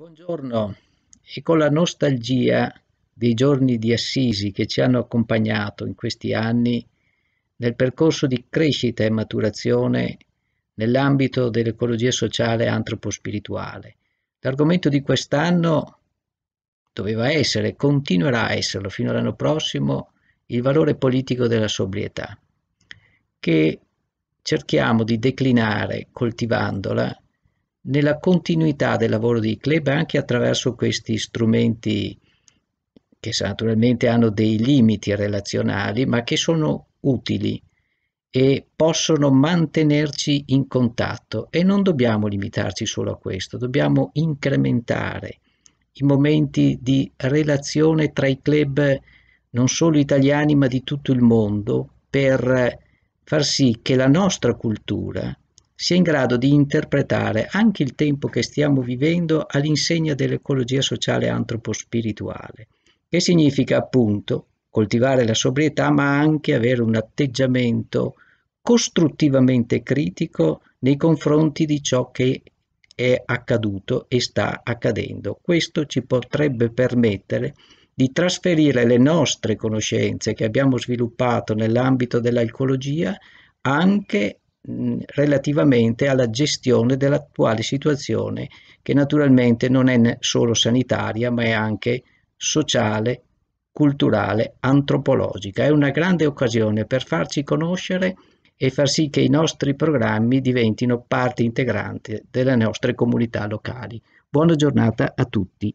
Buongiorno e con la nostalgia dei giorni di Assisi che ci hanno accompagnato in questi anni nel percorso di crescita e maturazione nell'ambito dell'ecologia sociale antropospirituale. L'argomento di quest'anno doveva essere, continuerà a esserlo fino all'anno prossimo, il valore politico della sobrietà, che cerchiamo di declinare coltivandola nella continuità del lavoro dei club anche attraverso questi strumenti che naturalmente hanno dei limiti relazionali, ma che sono utili e possono mantenerci in contatto e non dobbiamo limitarci solo a questo, dobbiamo incrementare i momenti di relazione tra i club non solo italiani ma di tutto il mondo per far sì che la nostra cultura sia in grado di interpretare anche il tempo che stiamo vivendo all'insegna dell'ecologia sociale antropospirituale, che significa appunto coltivare la sobrietà ma anche avere un atteggiamento costruttivamente critico nei confronti di ciò che è accaduto e sta accadendo. Questo ci potrebbe permettere di trasferire le nostre conoscenze che abbiamo sviluppato nell'ambito dell'alcologia anche Mm, relativamente alla gestione dell'attuale situazione che naturalmente non è solo sanitaria ma è anche sociale, culturale, antropologica. È una grande occasione per farci conoscere e far sì che i nostri programmi diventino parte integrante delle nostre comunità locali. Buona giornata a tutti.